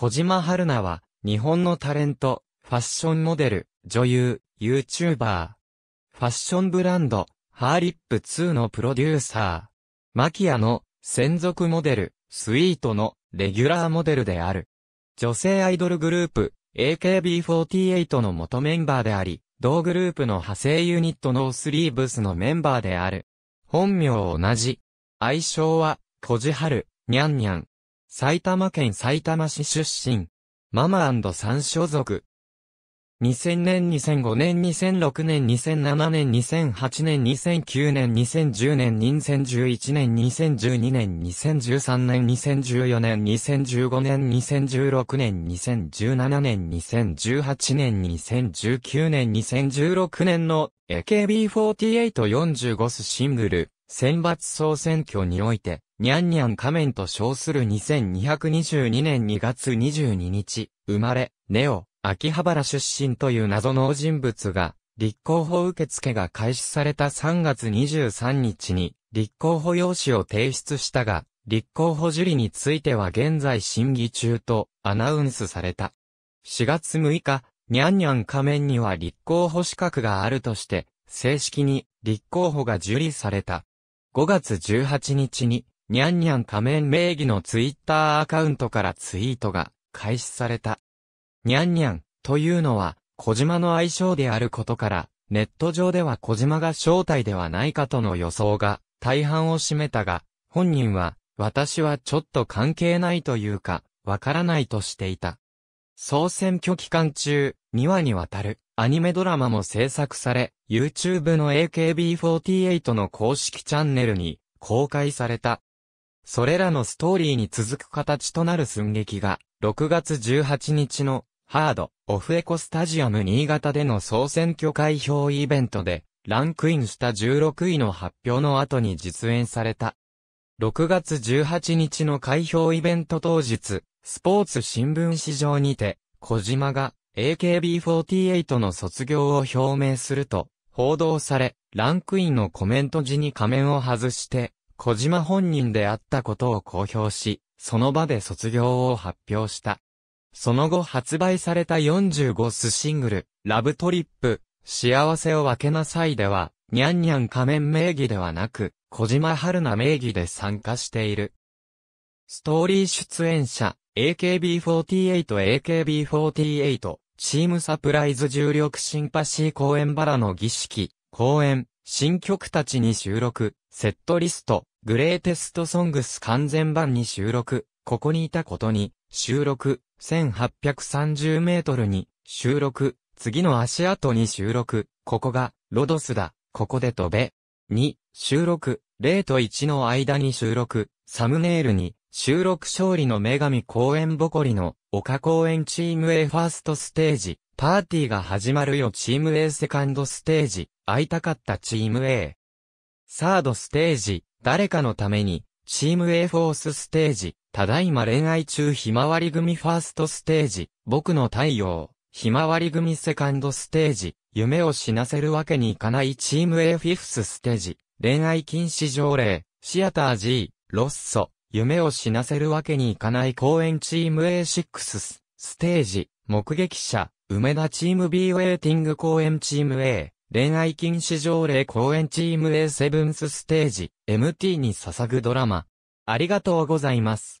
小島春菜は、日本のタレント、ファッションモデル、女優、YouTuber。ファッションブランド、ハーリップ2のプロデューサー。マキアの専属モデル、スイートのレギュラーモデルである。女性アイドルグループ、AKB48 の元メンバーであり、同グループの派生ユニットノースリーブスのメンバーである。本名同じ。愛称は、小地春、にゃんにゃん。埼玉県埼玉市出身。ママ3所属。2000年、2005年、2006年、2007年、2008年、2009年、2010年、2011年、2012年、2013年、2014年、2015年、2016年、2017年、2018年、2019年、2016年の AKB4845 スシングル選抜総選挙において、にゃんにゃん仮面と称する2222年2月22日、生まれ、ネオ、秋葉原出身という謎の人物が、立候補受付が開始された3月23日に、立候補用紙を提出したが、立候補受理については現在審議中とアナウンスされた。4月6日、にゃんにゃん仮面には立候補資格があるとして、正式に立候補が受理された。5月18日ににゃんにゃん仮面名義のツイッターアカウントからツイートが開始された。にゃんにゃんというのは、小島の愛称であることから、ネット上では小島が正体ではないかとの予想が大半を占めたが、本人は、私はちょっと関係ないというか、わからないとしていた。総選挙期間中、2話にわたるアニメドラマも制作され、YouTube の AKB48 の公式チャンネルに公開された。それらのストーリーに続く形となる寸劇が、6月18日の、ハード、オフエコスタジアム新潟での総選挙開票イベントで、ランクインした16位の発表の後に実演された。6月18日の開票イベント当日、スポーツ新聞市場にて、小島が AKB48 の卒業を表明すると報道され、ランクインのコメント時に仮面を外して、小島本人であったことを公表し、その場で卒業を発表した。その後発売された45スシングル、ラブトリップ、幸せを分けなさいでは、にゃんにゃん仮面名義ではなく、小島春菜名義で参加している。ストーリー出演者、AKB48AKB48 AKB48 チームサプライズ重力シンパシー公演バラの儀式、公演、新曲たちに収録、セットリスト、グレーテストソングス完全版に収録、ここにいたことに、収録、1830メートルに、収録、次の足跡に収録、ここが、ロドスだ、ここで飛べ。2、収録、0と1の間に収録、サムネイルに、収録勝利の女神公演ぼこりの丘公演チーム A ファーストステージ、パーティーが始まるよチーム A セカンドステージ、会いたかったチーム A。サードステージ、誰かのために、チーム A フォースステージ、ただいま恋愛中ひまわり組ファーストステージ、僕の太陽、ひまわり組セカンドステージ、夢を死なせるわけにいかないチーム A フィフスステージ、恋愛禁止条例、シアター G、ロッソ、夢を死なせるわけにいかない公演チーム A6、ステージ、目撃者、梅田チーム B ウェイティング公演チーム A、恋愛禁止条例公演チーム A7 ステージ、MT に捧ぐドラマ。ありがとうございます。